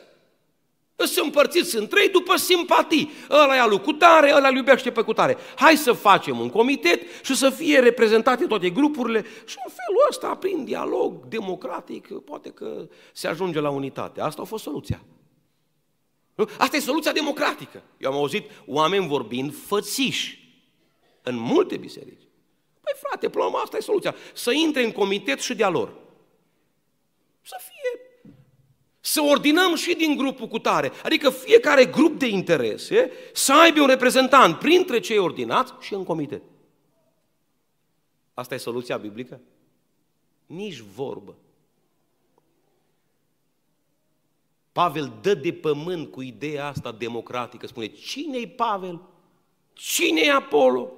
Sunt împărțiți în trei după simpatii. Ăla ia al lui cutare, ăla îl iubește pe cutare. Hai să facem un comitet și să fie reprezentate toate grupurile și în felul ăsta, prin dialog democratic, poate că se ajunge la unitate. Asta a fost soluția. Nu? Asta e soluția democratică. Eu am auzit oameni vorbind fățiși în multe biserici. Păi frate, plăma asta e soluția. Să intre în comitet și de-a lor să ordinăm și din grupul cu tare. Adică fiecare grup de interese să aibă un reprezentant printre cei ordinați și în comitet. Asta e soluția biblică? Nici vorbă. Pavel dă de pământ cu ideea asta democratică. Spune, cine e Pavel? cine e Apollo?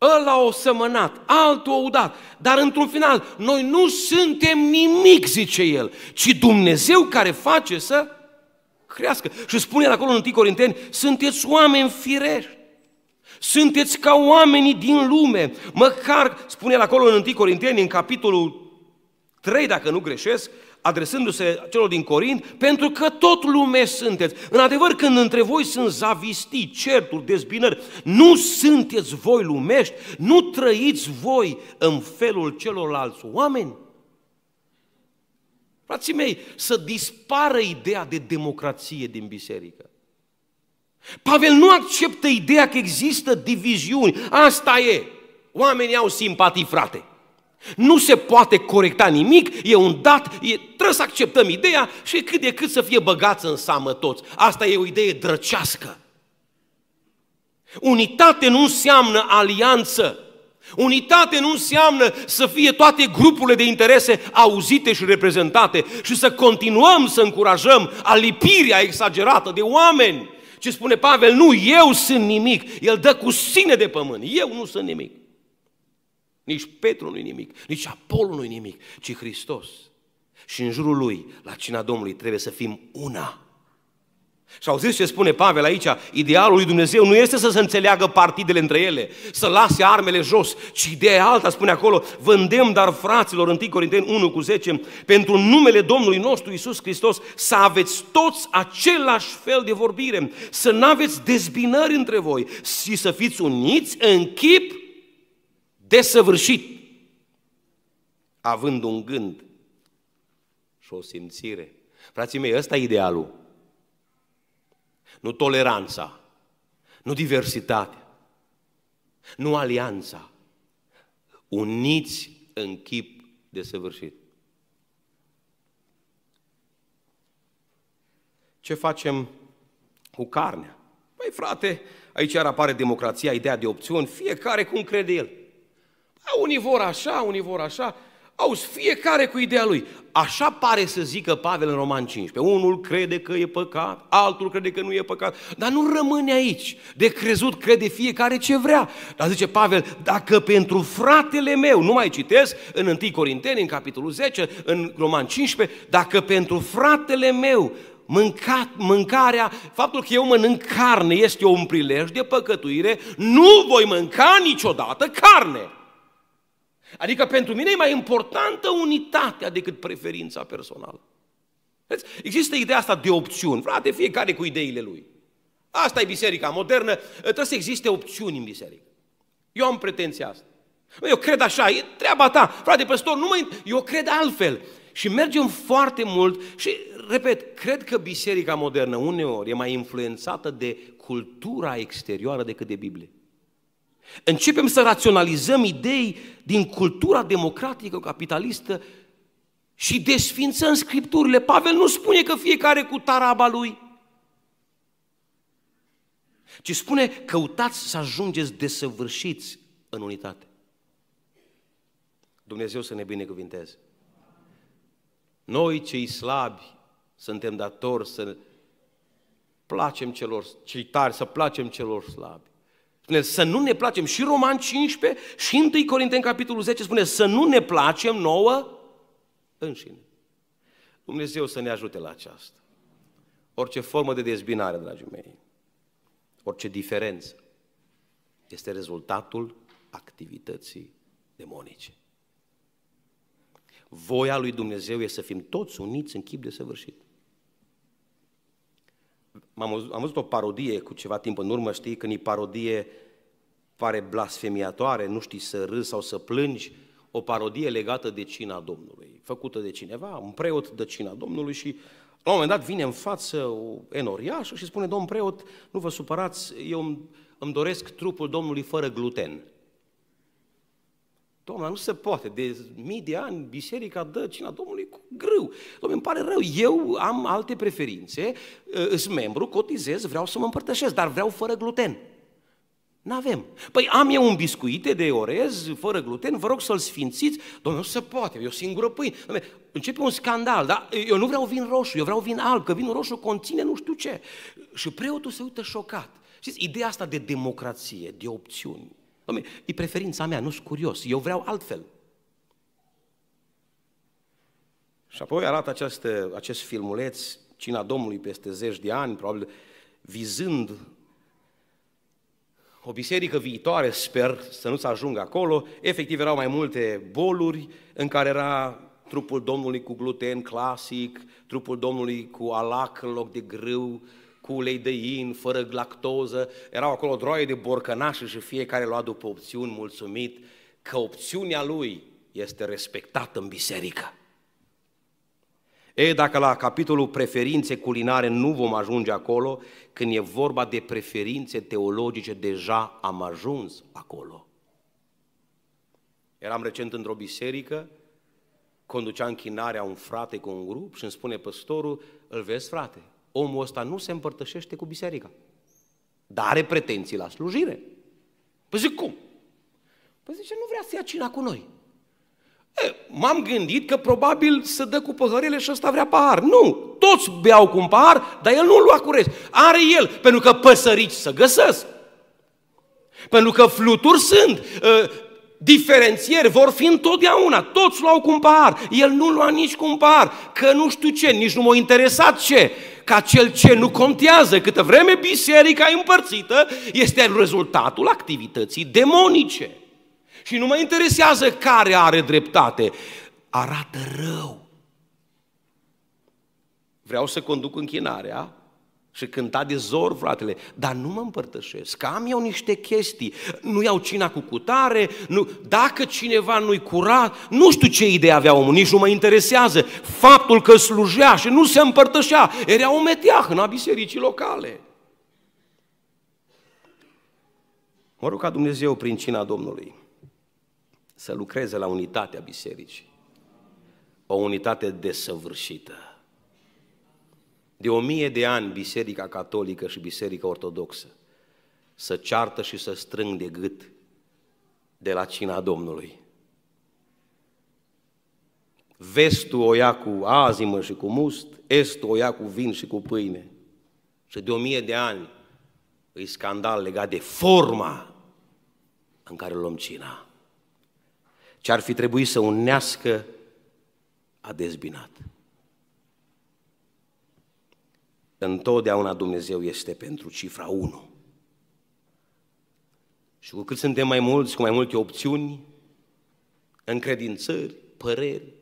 Ăla o sămănat, altul o udat. Dar într-un final, noi nu suntem nimic, zice el, ci Dumnezeu care face să crească. Și spune el acolo în 1 Corinteni, sunteți oameni firești. Sunteți ca oamenii din lume. Măcar, spune el acolo în 1 Corinteni, în capitolul 3, dacă nu greșesc, adresându-se celor din Corint, pentru că tot lume sunteți. În adevăr, când între voi sunt zavistii, certuri, dezbinări, nu sunteți voi lumești, nu trăiți voi în felul celorlalți oameni. Frații mei, să dispară ideea de democrație din biserică. Pavel nu acceptă ideea că există diviziuni. Asta e. Oamenii au simpatii, frate. Nu se poate corecta nimic, e un dat, e, trebuie să acceptăm ideea și cât de cât să fie băgați în seamă toți. Asta e o idee drăcească. Unitate nu înseamnă alianță. Unitate nu înseamnă să fie toate grupurile de interese auzite și reprezentate și să continuăm să încurajăm alipirea exagerată de oameni. Ce spune Pavel? Nu, eu sunt nimic. El dă cu sine de pământ. Eu nu sunt nimic. Nici Petru nu-i nimic, nici Apollo nu-i nimic, ci Hristos. Și în jurul lui, la cina Domnului, trebuie să fim una. Și auziți ce spune Pavel aici? Idealul lui Dumnezeu nu este să se înțeleagă partidele între ele, să lase armele jos, ci ideea e alta, spune acolo, vândem dar fraților, în Corinteni 1 cu 10, pentru numele Domnului nostru Isus Hristos, să aveți toți același fel de vorbire, să nu aveți dezbinări între voi și să fiți uniți în chip desăvârșit, având un gând și o simțire. Frații mei, ăsta e idealul. Nu toleranța, nu diversitatea, nu alianța. Uniți în chip desăvârșit. Ce facem cu carnea? Păi frate, aici ar apare democrația, ideea de opțiuni, fiecare cum crede el. Da, unii vor așa, unii vor așa. Auzi, fiecare cu ideea lui. Așa pare să zică Pavel în Roman 15. Unul crede că e păcat, altul crede că nu e păcat, dar nu rămâne aici. De crezut crede fiecare ce vrea. Dar zice Pavel, dacă pentru fratele meu, nu mai citesc în 1 Corinteni, în capitolul 10, în Roman 15, dacă pentru fratele meu mânca, mâncarea, faptul că eu mănânc carne este un prilej de păcătuire, nu voi mânca niciodată carne. Adică pentru mine e mai importantă unitatea decât preferința personală. Vezi? Există ideea asta de opțiuni. Frate, fiecare cu ideile lui. Asta e biserica modernă, trebuie să existe opțiuni în biserică. Eu am pretenția asta. Eu cred așa, e treaba ta. Frate, păstor, nu mă... Eu cred altfel. Și mergem foarte mult și, repet, cred că biserica modernă uneori e mai influențată de cultura exterioară decât de Biblie. Începem să raționalizăm idei din cultura democratică capitalistă și desfințăm scripturile. Pavel nu spune că fiecare cu taraba lui, ci spune căutați să ajungeți desăvârșiți în unitate. Dumnezeu să ne binecuvinteze. Noi cei slabi suntem datori să placem celor cei tari, să placem celor slabi. Spune să nu ne placem. Și Roman 15 și 1 Corinteni capitolul 10 spune să nu ne placem nouă înșine. Dumnezeu să ne ajute la aceasta. Orice formă de dezbinare, dragii mei, orice diferență, este rezultatul activității demonice. Voia lui Dumnezeu este să fim toți uniți în chip de săvârșit am văzut, am văzut o parodie cu ceva timp în urmă, știi, când e parodie pare blasfemiatoare, nu știi să râzi sau să plângi, o parodie legată de cina Domnului, făcută de cineva, un preot de cina Domnului și la un moment dat vine în față o enoriașă și spune, domn preot, nu vă supărați, eu îmi, îmi doresc trupul Domnului fără gluten. Domnule, nu se poate. De mii de ani biserica dă cina Domnului cu grâu. Domnule, îmi pare rău, eu am alte preferințe, ă, sunt membru, cotizez, vreau să mă împărtășesc, dar vreau fără gluten. Nu avem Păi am eu un biscuite de orez, fără gluten, vă rog să-l sfințiți. Domnule, nu se poate, eu singură pâine. Domnule, începe un scandal, dar eu nu vreau vin roșu, eu vreau vin alb, că vinul roșu conține nu știu ce. Și preotul se uită șocat. Știți, ideea asta de democrație, de opțiuni, Doamne, e preferința mea, nu sunt curios, eu vreau altfel. Și apoi arată această, acest filmuleț, Cina Domnului peste zeci de ani, probabil vizând o biserică viitoare, sper să nu se ajungă acolo. Efectiv erau mai multe boluri în care era trupul Domnului cu gluten clasic, trupul Domnului cu alac în loc de grâu, cu ulei de in, fără lactoză, erau acolo droaie de borcănașe și fiecare lua după opțiuni mulțumit că opțiunea lui este respectată în biserică. Ei dacă la capitolul preferințe culinare nu vom ajunge acolo, când e vorba de preferințe teologice, deja am ajuns acolo. Eram recent într-o biserică, conducea închinarea un frate cu un grup și îmi spune păstorul, îl vezi frate, omul ăsta nu se împărtășește cu biserica. Dar are pretenții la slujire. Păi zic, cum? Păi zice, nu vrea să ia cina cu noi. E, m-am gândit că probabil se dă cu păhărele și ăsta vrea pahar. Nu! Toți beau cu un pahar, dar el nu lua cu rest. Are el, pentru că păsărici să găsesc. Pentru că fluturi sunt, uh, diferențieri vor fi întotdeauna. Toți luau cu un pahar. El nu lua nici cu un pahar. Că nu știu ce, nici nu m-a interesat ce ca cel ce nu contează. Câtă vreme biserica e împărțită, este rezultatul activității demonice. Și nu mă interesează care are dreptate. Arată rău. Vreau să conduc închinarea și cânta de zor, fratele, dar nu mă împărtășesc, că am eu niște chestii, nu iau cina cu cutare, nu, dacă cineva nu-i curat, nu știu ce idee avea omul, nici nu mă interesează. Faptul că slujea și nu se împărtășea, era o meteah în bisericii locale. Mă rog ca Dumnezeu prin cina Domnului să lucreze la unitatea bisericii, o unitate desăvârșită de o mie de ani Biserica Catolică și Biserica Ortodoxă să ceartă și să strâng de gât de la cina Domnului. Vestul o ia cu azimă și cu must, estul o ia cu vin și cu pâine. Și de o mie de ani îi scandal legat de forma în care luăm cina. Ce ar fi trebuit să unească a dezbinat. Întotdeauna Dumnezeu este pentru cifra 1. Și cu cât suntem mai mulți, cu mai multe opțiuni, încredințări, păreri,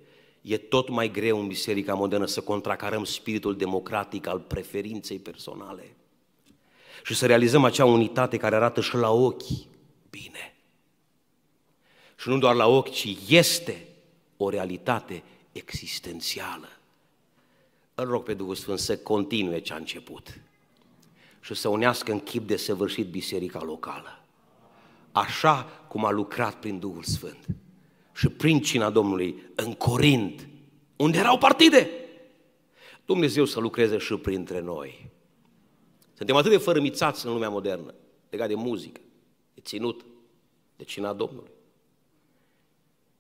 e tot mai greu în Biserica Modernă să contracarăm spiritul democratic al preferinței personale și să realizăm acea unitate care arată și la ochi bine. Și nu doar la ochi, ci este o realitate existențială îl rog pe Duhul Sfânt să continue ce a început și să unească în chip de săvârșit biserica locală. Așa cum a lucrat prin Duhul Sfânt și prin cina Domnului în Corint, unde erau partide. Dumnezeu să lucreze și printre noi. Suntem atât de fărâmițați în lumea modernă, legat de muzică, de ținut, de cina Domnului.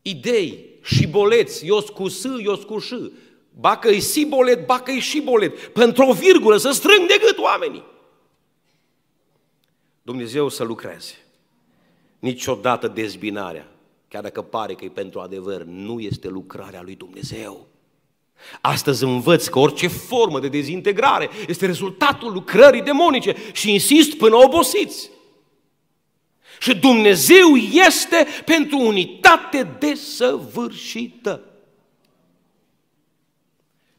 Idei și boleți, ios cu s, ios cu ș, Bacă-i sibolet, bacă-i șibolet. Pentru o virgulă să strâng de gât oamenii. Dumnezeu să lucreze. Niciodată dezbinarea, chiar dacă pare că e pentru adevăr, nu este lucrarea lui Dumnezeu. Astăzi învăț că orice formă de dezintegrare este rezultatul lucrării demonice și insist până obosiți. Și Dumnezeu este pentru unitate desăvârșită.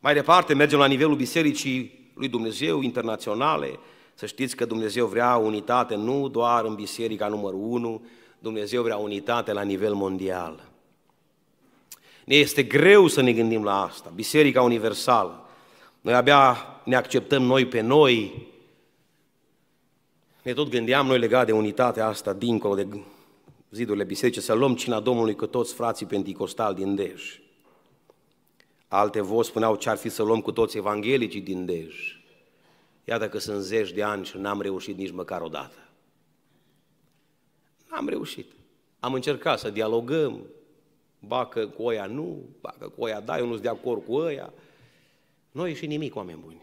Mai departe, mergem la nivelul Bisericii lui Dumnezeu, internaționale. Să știți că Dumnezeu vrea unitate nu doar în Biserica numărul 1, Dumnezeu vrea unitate la nivel mondial. Ne este greu să ne gândim la asta. Biserica universală. Noi abia ne acceptăm noi pe noi. Ne tot gândeam noi legat de unitatea asta dincolo de zidurile bisericii, să luăm cina Domnului cu toți frații pentecostali din Dej. Alte voi spuneau ce ar fi să luăm cu toți evanghelicii din Dej. Iată că sunt zeci de ani și n-am reușit nici măcar o dată. N-am reușit. Am încercat să dialogăm, bacă cu oia nu, bacă cu oia da, eu nu-s de acord cu oia. Noi ieșit nimic, oameni buni.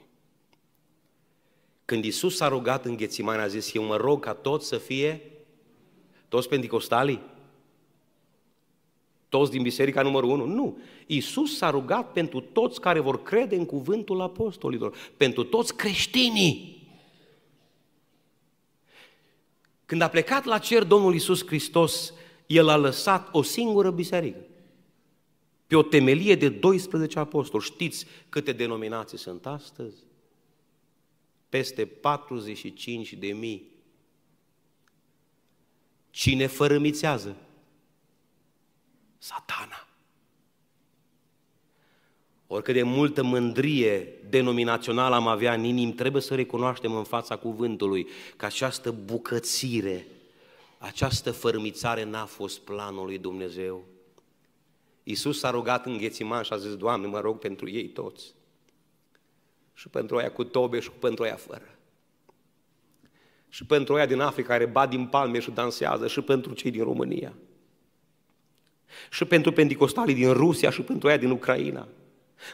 Când Isus s-a rugat în Ghețimani, a zis, eu mă rog ca toți să fie, toți pentecostalii, toți din biserica numărul 1. Nu. Iisus s-a rugat pentru toți care vor crede în cuvântul apostolilor, pentru toți creștinii. Când a plecat la cer Domnul Iisus Hristos, El a lăsat o singură biserică. Pe o temelie de 12 apostoli. Știți câte denominații sunt astăzi? Peste 45 de mii. Cine fărâmițează? satana. Oricât de multă mândrie denominațională am avea în inim, trebuie să recunoaștem în fața cuvântului că această bucățire, această fărmițare n-a fost planul lui Dumnezeu. Iisus s-a rugat în Ghețiman și a zis, Doamne, mă rog pentru ei toți. Și pentru aia cu tobe și pentru aia fără. Și pentru aia din Africa care bat din palme și dansează și pentru cei din România și pentru pentecostalii din Rusia și pentru aia din Ucraina.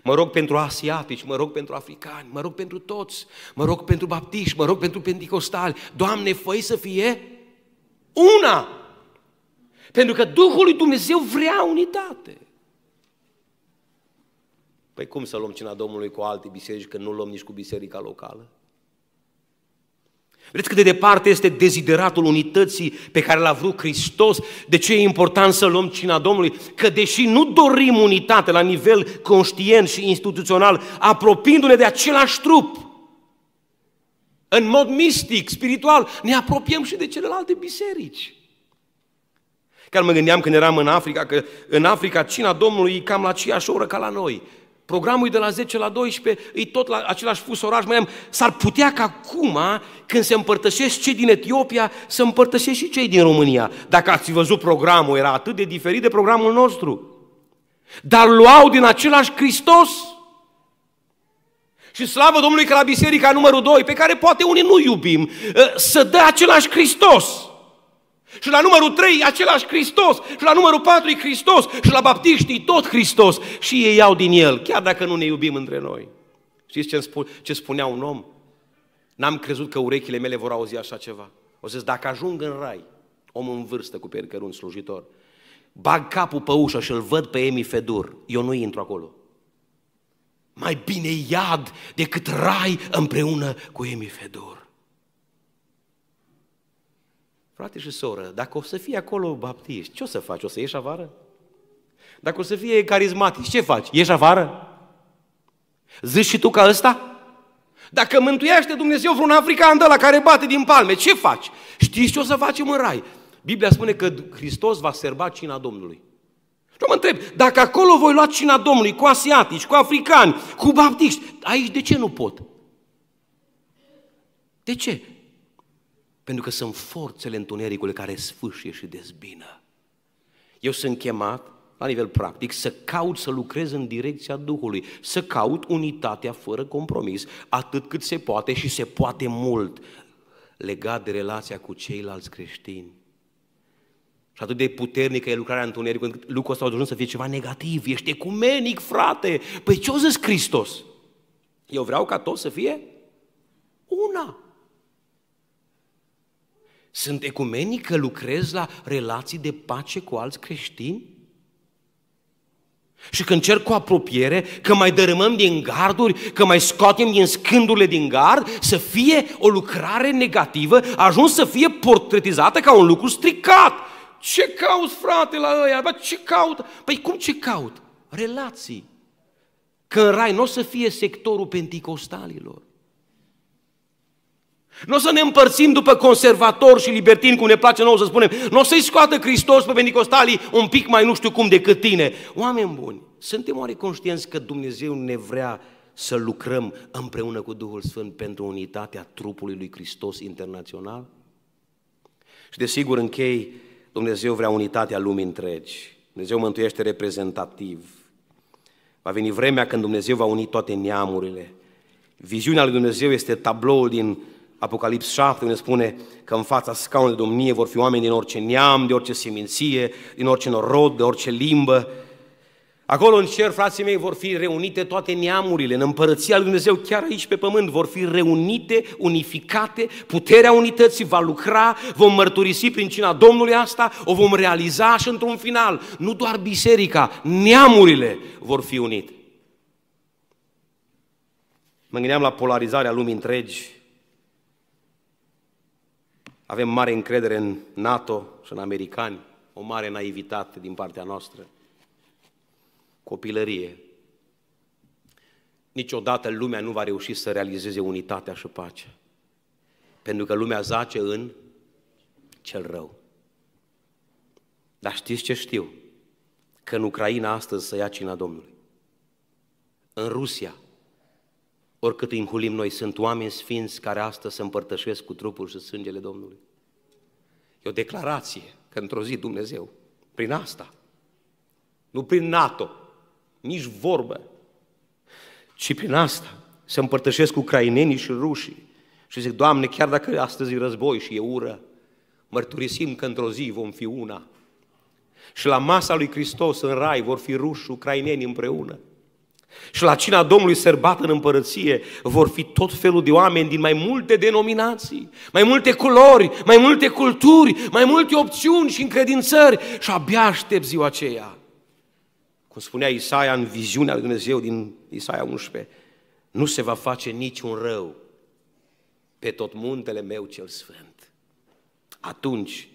Mă rog pentru asiatici, mă rog pentru africani, mă rog pentru toți, mă rog pentru baptiști, mă rog pentru pentecostali. Doamne, făi să fie una! Pentru că Duhul lui Dumnezeu vrea unitate. Păi cum să luăm cina Domnului cu alte biserici când nu luăm nici cu biserica locală? Vedeți cât de departe este dezideratul unității pe care l-a vrut Hristos? De ce e important să luăm cina Domnului? Că deși nu dorim unitate la nivel conștient și instituțional, apropiindu-ne de același trup, în mod mistic, spiritual, ne apropiem și de celelalte biserici. Chiar mă gândeam când eram în Africa, că în Africa cina Domnului e cam la aceeași oră ca la noi. Programul e de la 10 la 12, e tot la același fus oraș, mai am. S-ar putea ca acum, când se împărtășesc cei din Etiopia, să împărtășesc și cei din România. Dacă ați văzut programul, era atât de diferit de programul nostru. Dar luau din același Hristos. Și slavă Domnului că la biserica numărul 2, pe care poate unii nu iubim, ă, să dă același Hristos. Și la numărul 3, același Hristos. Și la numărul 4, e Hristos. Și la baptiștii, tot Hristos. Și ei iau din el, chiar dacă nu ne iubim între noi. Știți ce, spu- ce spunea un om? N-am crezut că urechile mele vor auzi așa ceva. O să zic, dacă ajung în rai, om în vârstă cu percărun slujitor, bag capul pe ușă și îl văd pe Emi Fedur, eu nu intru acolo. Mai bine iad decât rai împreună cu Emi Fedur. Frate și soră, dacă o să fie acolo baptiști, ce o să faci? O să ieși afară? Dacă o să fie carismatic, ce faci? Ieși afară? Zici și tu ca ăsta? Dacă mântuiește Dumnezeu vreun african de la care bate din palme, ce faci? Știi ce o să facem în rai? Biblia spune că Hristos va serba cina Domnului. Și mă întreb, dacă acolo voi lua cina Domnului cu asiatici, cu africani, cu baptiști, aici de ce nu pot? De ce? Pentru că sunt forțele întunericului care sfâșie și dezbină. Eu sunt chemat, la nivel practic, să caut să lucrez în direcția Duhului, să caut unitatea fără compromis, atât cât se poate și se poate mult, legat de relația cu ceilalți creștini. Și atât de puternică e lucrarea întunericului, încât lucrul ăsta a ajuns să fie ceva negativ. Ești ecumenic, frate! Păi ce-o zis Hristos? Eu vreau ca toți să fie una. Sunt ecumenic că lucrez la relații de pace cu alți creștini? Și când cer cu apropiere, că mai dărâmăm din garduri, că mai scoatem din scândurile din gard, să fie o lucrare negativă, a ajuns să fie portretizată ca un lucru stricat. Ce caut, frate, la ăia? Bă, ce caut? Păi cum ce caut? Relații. Că în rai nu o să fie sectorul penticostalilor. Nu o să ne împărțim după conservator și libertin, cum ne place nouă să spunem. Nu o să-i scoată Hristos pe pentecostalii un pic mai nu știu cum decât tine. Oameni buni, suntem oare conștienți că Dumnezeu ne vrea să lucrăm împreună cu Duhul Sfânt pentru unitatea trupului lui Hristos internațional? Și desigur închei, Dumnezeu vrea unitatea lumii întregi. Dumnezeu mântuiește reprezentativ. Va veni vremea când Dumnezeu va uni toate neamurile. Viziunea lui Dumnezeu este tabloul din Apocalips 7 ne spune că în fața scaunului de domnie vor fi oameni din orice neam, de orice seminție, din orice norod, de orice limbă. Acolo în cer, frații mei, vor fi reunite toate neamurile, în împărăția lui Dumnezeu, chiar aici pe pământ, vor fi reunite, unificate, puterea unității va lucra, vom mărturisi prin cina Domnului asta, o vom realiza și într-un final. Nu doar biserica, neamurile vor fi unite. Mă gândeam la polarizarea lumii întregi, avem mare încredere în NATO și în americani, o mare naivitate din partea noastră, copilărie. Niciodată lumea nu va reuși să realizeze unitatea și pacea, pentru că lumea zace în cel rău. Dar știți ce știu? Că în Ucraina astăzi să ia cina Domnului. În Rusia oricât îi înhulim noi, sunt oameni sfinți care astăzi se împărtășesc cu trupul și sângele Domnului. E o declarație că într-o zi Dumnezeu, prin asta, nu prin NATO, nici vorbă, ci prin asta se împărtășesc cu ucrainenii și rușii și zic, Doamne, chiar dacă astăzi e război și e ură, mărturisim că într-o zi vom fi una. Și la masa lui Hristos în rai vor fi ruși ucraineni împreună. Și la cina Domnului sărbat în împărăție vor fi tot felul de oameni din mai multe denominații, mai multe culori, mai multe culturi, mai multe opțiuni și încredințări și abia aștept ziua aceea. Cum spunea Isaia în viziunea lui Dumnezeu din Isaia 11, nu se va face niciun rău pe tot muntele meu cel sfânt. Atunci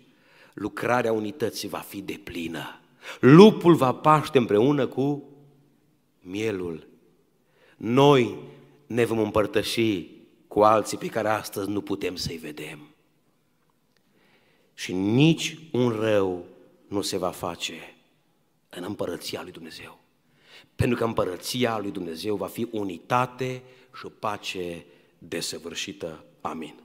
lucrarea unității va fi deplină. Lupul va paște împreună cu mielul. Noi ne vom împărtăși cu alții pe care astăzi nu putem să-i vedem. Și nici un rău nu se va face în împărăția lui Dumnezeu. Pentru că împărăția lui Dumnezeu va fi unitate și o pace desăvârșită. Amin.